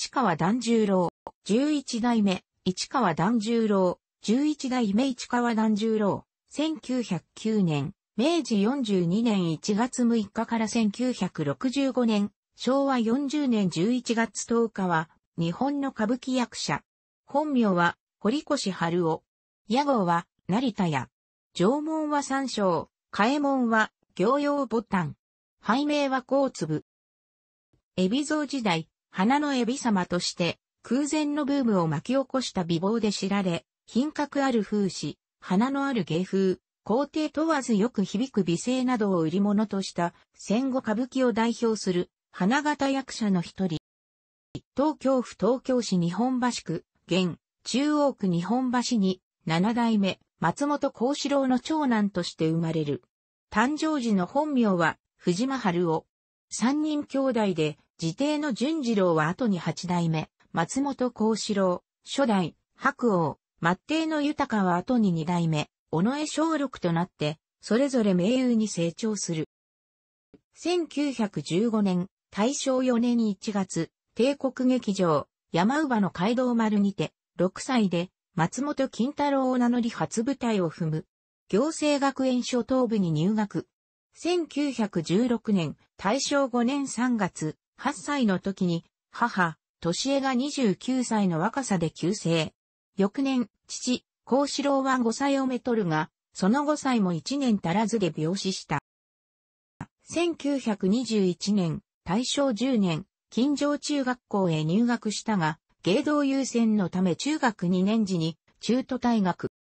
市川團十郎、11代目、市川團十郎、十一代目市川團十郎十一代目市川團十郎1909年、明治42年1月6日から1965年、昭和40年11月10日は、日本の歌舞伎役者。本名は、堀越春夫。屋号は、成田屋。縄文は三章、替門は、行用ボタン。背名は甲粒。海老蔵時代、花のエビ様として、空前のブームを巻き起こした美貌で知られ、品格ある風刺、花のある芸風、皇帝問わずよく響く美声などを売り物とした戦後歌舞伎を代表する花形役者の一人。東京府東京市日本橋区、現、中央区日本橋に、七代目、松本幸四郎の長男として生まれる。誕生時の本名は、藤間春夫、三人兄弟で、自邸の淳次郎は後に八代目、松本幸四郎、初代、白王、末帝の豊は後に二代目、尾上小六となって、それぞれ名優に成長する。1915年、大正4年1月、帝国劇場、山姥の街道丸にて、6歳で、松本金太郎を名乗り初舞台を踏む。行政学園所等部に入学。1916年、大正5年3月、8歳の時に、母、年江が29歳の若さで急成。翌年、父、幸志郎は5歳をめとるが、その5歳も1年足らずで病死した。1921年、大正10年、近城中学校へ入学したが、芸道優先のため中学2年時に中途退学。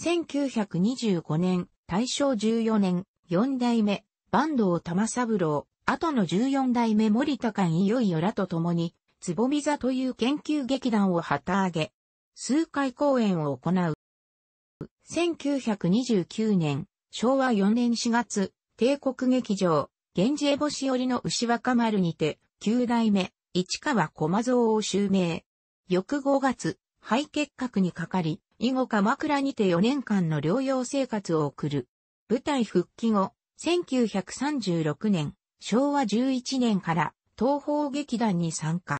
1925年、大正14年、4代目、坂東玉三郎、後の14代目森高いよいよらと共に、つぼみ座という研究劇団を旗揚げ、数回公演を行う。1929年、昭和4年4月、帝国劇場、源氏エボシ寄りの牛若丸にて、9代目、市川駒蔵を襲名。翌5月、肺結核にかかり、以後鎌倉にて4年間の療養生活を送る。舞台復帰後、1936年、昭和11年から東方劇団に参加。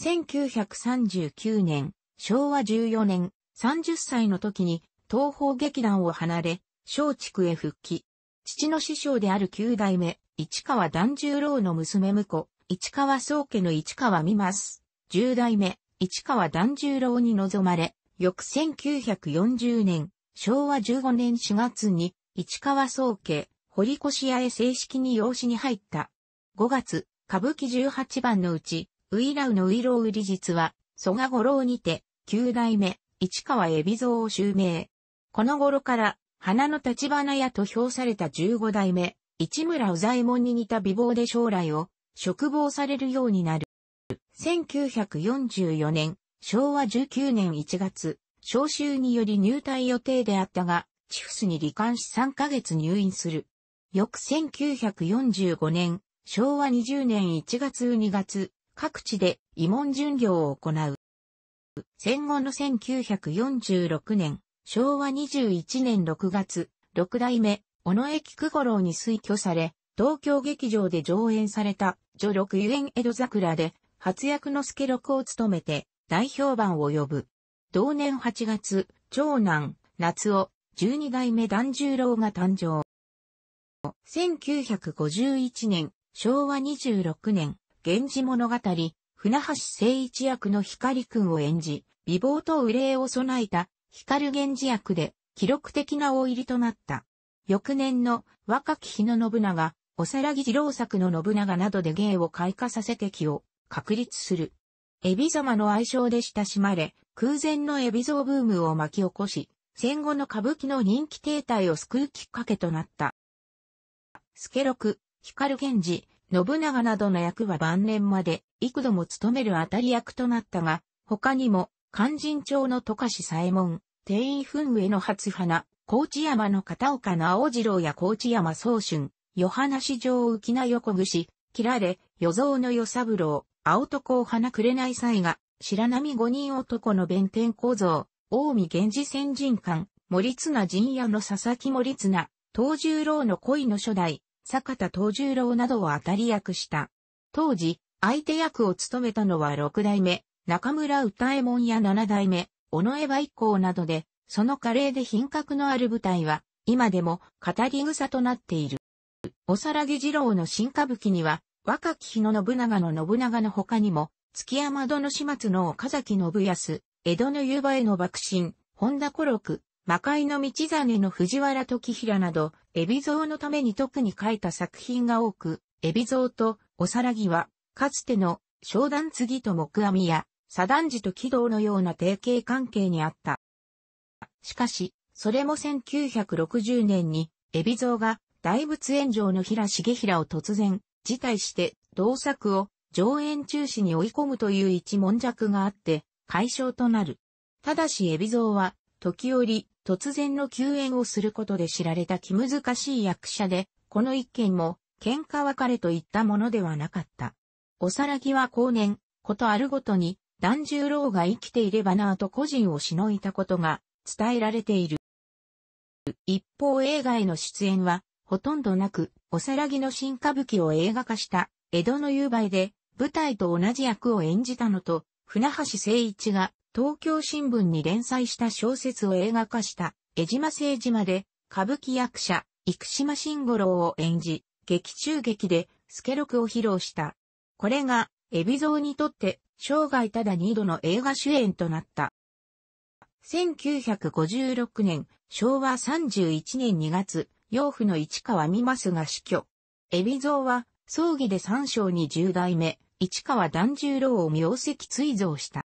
1939年、昭和14年、30歳の時に東方劇団を離れ、松竹へ復帰。父の師匠である九代目、市川團十郎の娘婿、市川宗家の市川美ます。十代目、市川團十郎に臨まれ、翌1940年、昭和15年4月に、市川宗家、堀越屋へ正式に養子に入った。5月、歌舞伎18番のうち、ウイラウのウイロウリ実は、蘇我五郎にて、九代目、市川海老蔵を襲名。この頃から、花の立花屋と評された15代目、市村右左衛門に似た美貌で将来を、嘱望されるようになる。1944年、昭和19年1月、招集により入隊予定であったが、チフスに罹患し3ヶ月入院する。翌1945年、昭和20年1月2月、各地で慰問巡業を行う。戦後の1946年、昭和21年6月、六代目、尾駅久五郎に推挙され、東京劇場で上演された、女六遊園江戸桜で、初役の助六を務めて、大評判を呼ぶ。同年8月、長男、夏尾、十二代目團十郎が誕生。1951年、昭和26年、源氏物語、船橋誠一役の光くんを演じ、美貌と憂いを備えた光源氏役で記録的な大入りとなった。翌年の若き日の信長、おさらぎ二郎作の信長などで芸を開花させて気を確立する。エビ様の愛称で親しまれ、空前のエビ像ブームを巻き起こし、戦後の歌舞伎の人気停滞を救うきっかけとなった。助六、光源氏、信長などの役は晩年まで幾度も務める当たり役となったが、他にも、勧進帳の渡嘉敷左衛門、定員墳上の初花、高知山の片岡直次郎や高知山宗春、与市城浮名横串、切られ、与蔵の与三郎、青男を花くれない際が、白波五人男の弁天構造、大見源氏先人館、森綱陣屋の佐々木森綱、東十郎の恋の初代、坂田東十郎などを当たり役した。当時、相手役を務めたのは六代目、中村歌右衛門や七代目、尾上馬以降などで、その華麗で品格のある舞台は、今でも語り草となっている。おさらぎ二郎の新歌舞伎には、若き日の信長の信長の他にも、月山殿始末の岡崎信康、江戸の湯場への爆心、本田古六、魔界の道真の藤原時平など、海老蔵のために特に書いた作品が多く、海老蔵とおさらぎは、かつての、商談次と木阿弥や、左段寺と軌道のような提携関係にあった。しかし、それも1960年に、海老蔵が大仏炎上の平重平を突然、辞退して同作を上演中止に追い込むという一文弱があって解消となる。ただし海老蔵は時折突然の救援をすることで知られた気難しい役者で、この一件も喧嘩別れといったものではなかった。おさらぎは後年、ことあるごとに、團十郎が生きていればなぁと個人をしのいたことが伝えられている。一方映画への出演はほとんどなく、おさらぎの新歌舞伎を映画化した、江戸の夕梅で、舞台と同じ役を演じたのと、船橋誠一が、東京新聞に連載した小説を映画化した、江島聖島で、歌舞伎役者、生島慎五郎を演じ、劇中劇で、スケロクを披露した。これが、海老蔵にとって、生涯ただ二度の映画主演となった。1956年、昭和31年2月、養父の市川美ますが死去。海老蔵は、葬儀で三章に十代目、市川團十郎を名跡追贈した。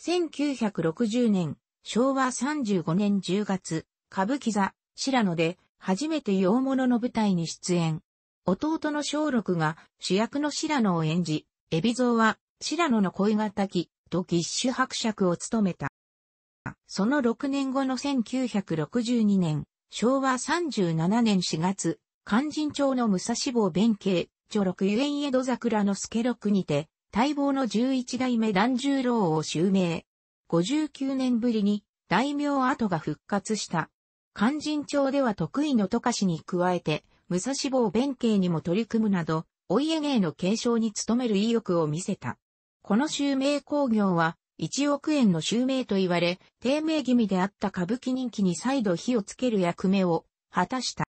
1960年、昭和35年10月、歌舞伎座、白野で、初めて洋物の舞台に出演。弟の小六が主役の白野を演じ、海老蔵は白野の恋がたき、と義手伯爵を務めた。その6年後の1962年、昭和37年4月、勧進町の武蔵坊弁慶、女六ゆえん江戸桜の助六にて、待望の十一代目團十郎を襲名。59年ぶりに、大名跡が復活した。勧進町では得意の渡かしに加えて、武蔵坊弁慶にも取り組むなど、お家芸の継承に努める意欲を見せた。この襲名工業は、1億円の襲名と言われ、低迷気味であった歌舞伎人気に再度火をつける役目を果たした。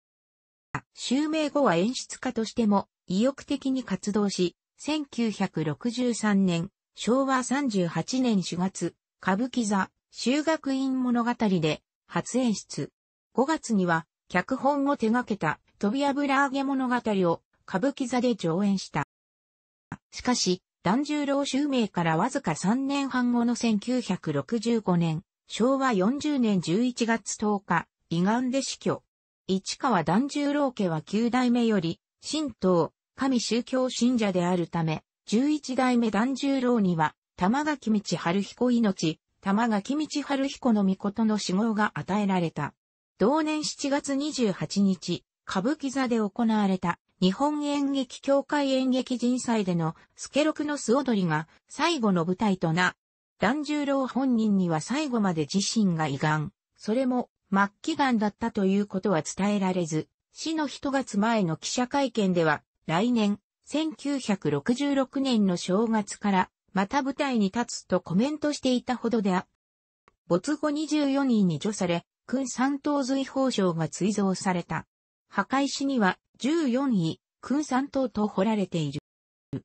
襲名後は演出家としても意欲的に活動し、1963年、昭和38年4月、歌舞伎座、修学院物語で初演出。5月には、脚本を手掛けた飛び油揚げ物語を歌舞伎座で上演した。しかし、團十郎襲名からわずか3年半後の1965年、昭和40年11月10日、胃がんで死去。市川團十郎家は9代目より、神道、神宗教信者であるため、11代目團十郎には、玉垣道春彦命、玉垣道春彦の御事の死号が与えられた。同年7月28日、歌舞伎座で行われた日本演劇協会演劇人祭でのスケロクの素踊りが最後の舞台とな。團十郎本人には最後まで自身が胃がん、それも末期がんだったということは伝えられず、死の一月前の記者会見では、来年、1966年の正月から、また舞台に立つとコメントしていたほどであ。没後24人に除され、君三等随法賞が追贈された。壊死には、14位、君山島と掘られている。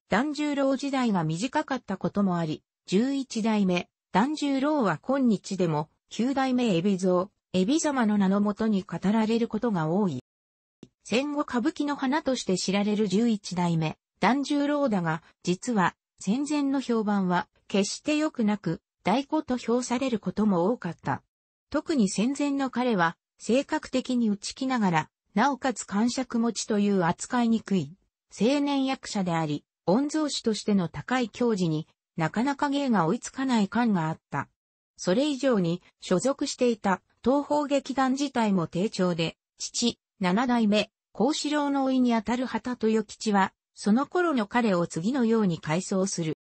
團十郎時代が短かったこともあり、11代目、團十郎は今日でも、9代目海老蔵、海老様の名のもとに語られることが多い。戦後歌舞伎の花として知られる11代目、團十郎だが、実は、戦前の評判は、決して良くなく、大鼓と評されることも多かった。特に戦前の彼は、性格的に打ち気ながら、なおかつ感触持ちという扱いにくい、青年役者であり、御像師としての高い教示になかなか芸が追いつかない感があった。それ以上に所属していた東方劇団自体も低調で、父、七代目、孔子郎の老いにあたると豊吉は、その頃の彼を次のように改装する。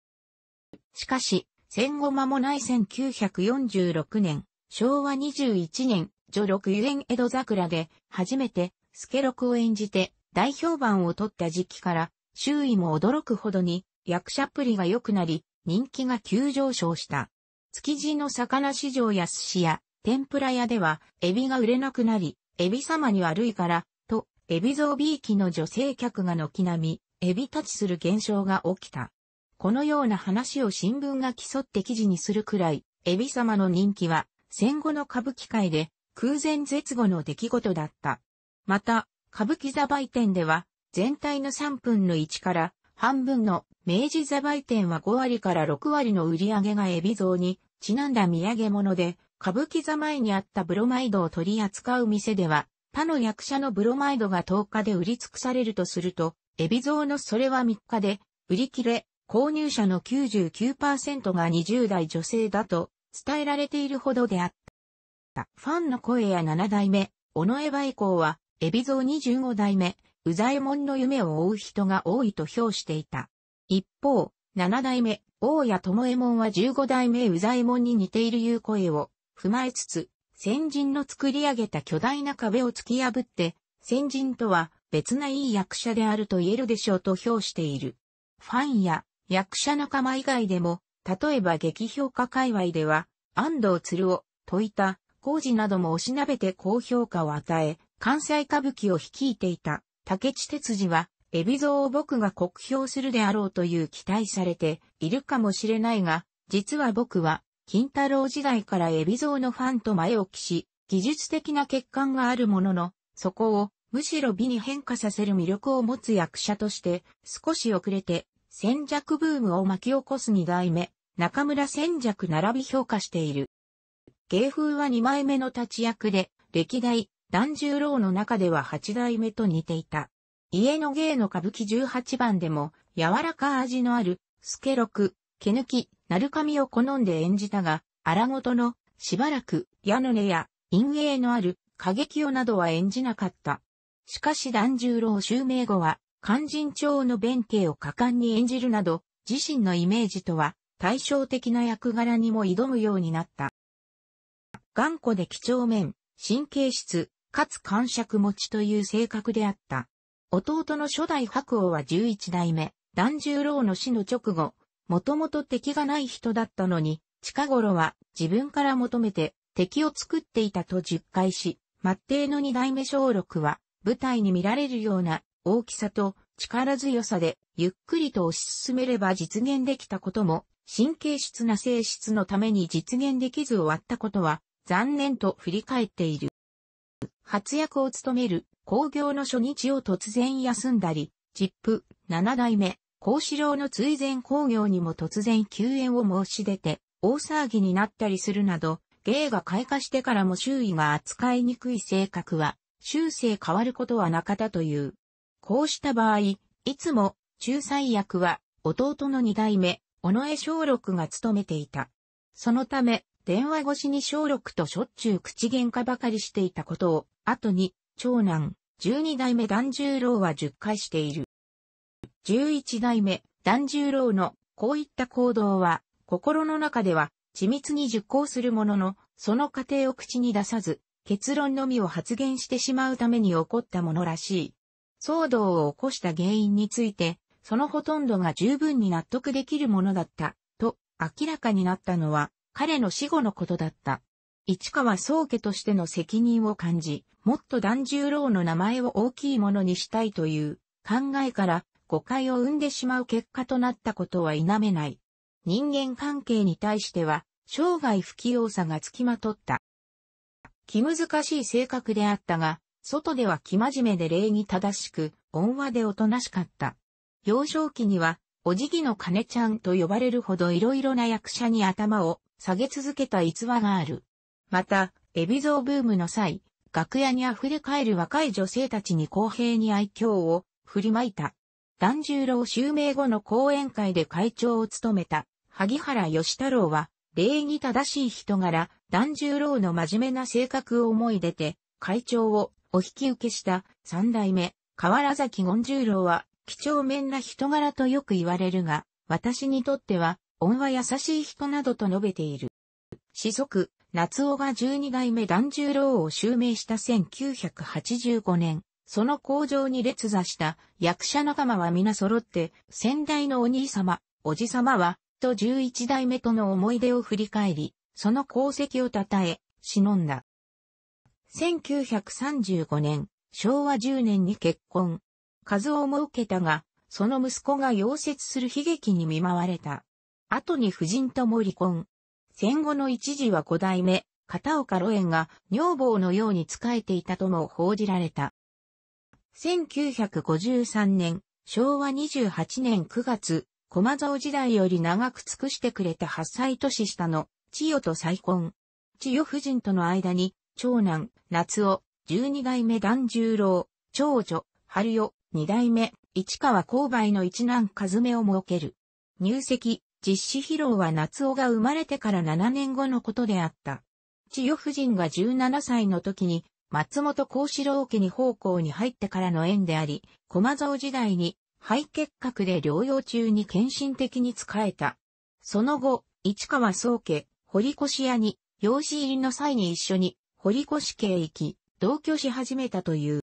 しかし、戦後間もない1946年、昭和21年、女六遊園江戸桜で、初めて助六を演じて大評判を取った時期から、周囲も驚くほどに役者っぷりが良くなり、人気が急上昇した。築地の魚市場や寿司屋、天ぷら屋では、エビが売れなくなり、エビ様に悪いから、と、エビビ美キの女性客が軒並み、エビ立ちする現象が起きた。このような話を新聞が競って記事にするくらい、エビ様の人気は、戦後の歌舞伎界で、空前絶後の出来事だった。また、歌舞伎座売店では、全体の3分の1から半分の明治座売店は5割から6割の売り上げがエビ像にちなんだ土産物で、歌舞伎座前にあったブロマイドを取り扱う店では、他の役者のブロマイドが10日で売り尽くされるとすると、エビ像のそれは3日で、売り切れ、購入者の99%が20代女性だと伝えられているほどであった。ファンの声や7代目、尾上梅光は海老蔵25代目、宇左衛門の夢を追う人が多いと評していた。一方、7代目、大谷智右衛門は15代目宇左衛門に似ているいう声を踏まえつつ、先人の作り上げた巨大な壁を突き破って、先人とは別ないい役者であると言えるでしょうと評している。ファンや役者仲間以外でも、例えば劇評価界隈では、安藤鶴を、といた、工事などもおしなべて高評価を与え、関西歌舞伎を率いていた竹地哲司は、海老蔵を僕が酷評するであろうという期待されているかもしれないが、実は僕は、金太郎時代から海老蔵のファンと前置きし、技術的な欠陥があるものの、そこをむしろ美に変化させる魅力を持つ役者として、少し遅れて、戦弱ブームを巻き起こす二代目、中村戦弱並び評価している。芸風は二枚目の立役で、歴代、團十郎の中では八代目と似ていた。家の芸の歌舞伎十八番でも、柔らか味のある、スケロク、毛抜き、鳴神を好んで演じたが、荒ごとの、しばらく、矢の根や、陰影のある、過激をなどは演じなかった。しかし團十郎襲名後は、肝心長の弁慶を果敢に演じるなど、自身のイメージとは対照的な役柄にも挑むようになった。頑固で几帳面、神経質、かつ感触持ちという性格であった。弟の初代白王は11代目、團十郎の死の直後、もともと敵がない人だったのに、近頃は自分から求めて敵を作っていたと実戒し、末帝の二代目小六は、舞台に見られるような大きさと力強さで、ゆっくりと推し進めれば実現できたことも、神経質な性質のために実現できず終わったことは、残念と振り返っている。発役を務める工業の初日を突然休んだり、ジップ7代目、孔子郎の追善工業にも突然休園を申し出て、大騒ぎになったりするなど、芸が開花してからも周囲が扱いにくい性格は、修正変わることはなかったという。こうした場合、いつも、仲裁役は、弟の二代目、尾上小六が務めていた。そのため、電話越しに小六としょっちゅう口喧嘩ばかりしていたことを、後に、長男、十二代目團十郎は10回している。十一代目、團十郎の、こういった行動は、心の中では、緻密に熟考するものの、その過程を口に出さず、結論のみを発言してしまうために起こったものらしい。騒動を起こした原因について、そのほとんどが十分に納得できるものだった、と明らかになったのは、彼の死後のことだった。市川宗家としての責任を感じ、もっと團十郎の名前を大きいものにしたいという考えから誤解を生んでしまう結果となったことは否めない。人間関係に対しては生涯不器用さがつきまとった。気難しい性格であったが、外では生真面目で礼儀正しく、温和でおとなしかった。幼少期には、お辞儀の金ちゃんと呼ばれるほど色々な役者に頭を下げ続けた逸話がある。また、海老蔵ブームの際、楽屋に溢れ返る若い女性たちに公平に愛嬌を振りまいた。團十郎襲名後の講演会で会長を務めた、萩原義太郎は、礼儀正しい人柄、團十郎の真面目な性格を思い出て、会長をお引き受けした三代目、河原崎権十郎は、貴重面な人柄とよく言われるが、私にとっては、恩は優しい人などと述べている。子族、夏尾が十二代目團十郎を襲名した1985年、その工場に列座した役者仲間は皆揃って、先代のお兄様、おじ様は、と十一代目との思い出を振り返り、その功績を称え、忍んだ。1935年、昭和10年に結婚。数を設けたが、その息子が溶接する悲劇に見舞われた。後に夫人とも離婚。戦後の一時は五代目、片岡露縁が女房のように仕えていたとも報じられた。1953年、昭和28年9月、駒沢時代より長く尽くしてくれた8歳年下の千代と再婚。千代夫人との間に、長男、夏夫、十二代目段十郎、長女、春代、二代目、市川勾配の一男和目を設ける。入籍、実施披露は夏尾が生まれてから7年後のことであった。千代夫人が17歳の時に、松本幸四郎家に奉公に入ってからの縁であり、駒蔵時代に肺結核で療養中に献身的に仕えた。その後、市川宗家、堀越屋に、養子入りの際に一緒に、堀越家へ行き、同居し始めたという。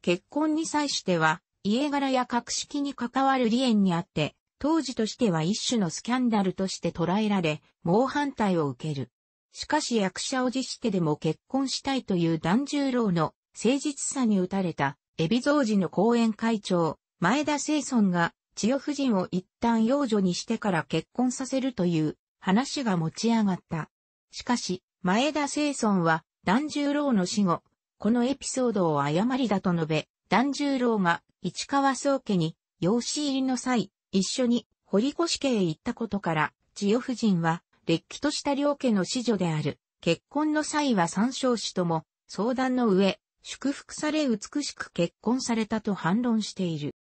結婚に際しては、家柄や格式に関わる理縁にあって、当時としては一種のスキャンダルとして捉えられ、猛反対を受ける。しかし役者を辞してでも結婚したいという團十郎の誠実さに打たれた、海老蔵寺の講演会長、前田清尊が、千代夫人を一旦養女にしてから結婚させるという話が持ち上がった。しかし、前田清尊は、團十郎の死後、このエピソードを誤りだと述べ、團十郎が市川宗家に養子入りの際、一緒に堀越家へ行ったことから、千代夫人は、れっきとした両家の子女である。結婚の際は三少子とも、相談の上、祝福され美しく結婚されたと反論している。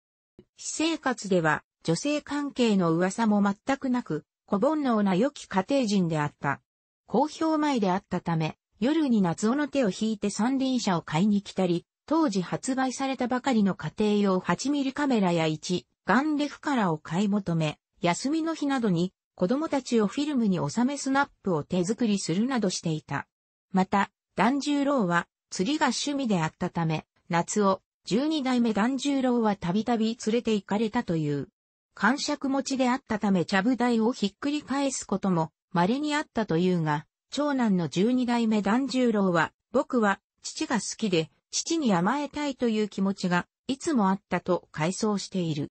私生活では、女性関係の噂も全くなく、小煩悩な良き家庭人であった。公表前であったため、夜に夏尾の手を引いて三輪車を買いに来たり、当時発売されたばかりの家庭用8ミリカメラや1、ガンレフカラを買い求め、休みの日などに子供たちをフィルムに収めスナップを手作りするなどしていた。また、團十郎は釣りが趣味であったため、夏を十二代目團十郎はたびたび連れて行かれたという。感触持ちであったため茶舞台をひっくり返すことも稀にあったというが、長男の十二代目團十郎は、僕は父が好きで、父に甘えたいという気持ちがいつもあったと回想している。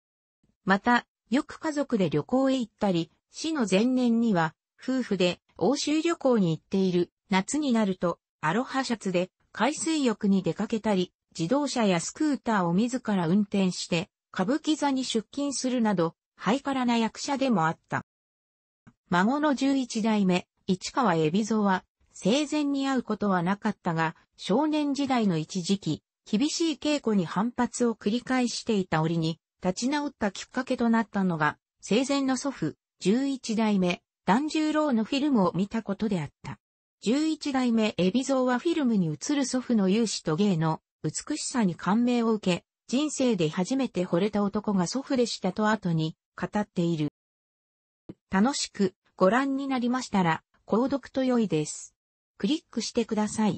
また、よく家族で旅行へ行ったり、死の前年には、夫婦で欧州旅行に行っている、夏になると、アロハシャツで海水浴に出かけたり、自動車やスクーターを自ら運転して、歌舞伎座に出勤するなど、ハイカラな役者でもあった。孫の十一代目、市川海老蔵は、生前に会うことはなかったが、少年時代の一時期、厳しい稽古に反発を繰り返していた折に、立ち直ったきっかけとなったのが、生前の祖父、十一代目、團十郎のフィルムを見たことであった。十一代目海老蔵はフィルムに映る祖父の勇姿と芸の美しさに感銘を受け、人生で初めて惚れた男が祖父でしたと後に語っている。楽しくご覧になりましたら、購読と良いです。クリックしてください。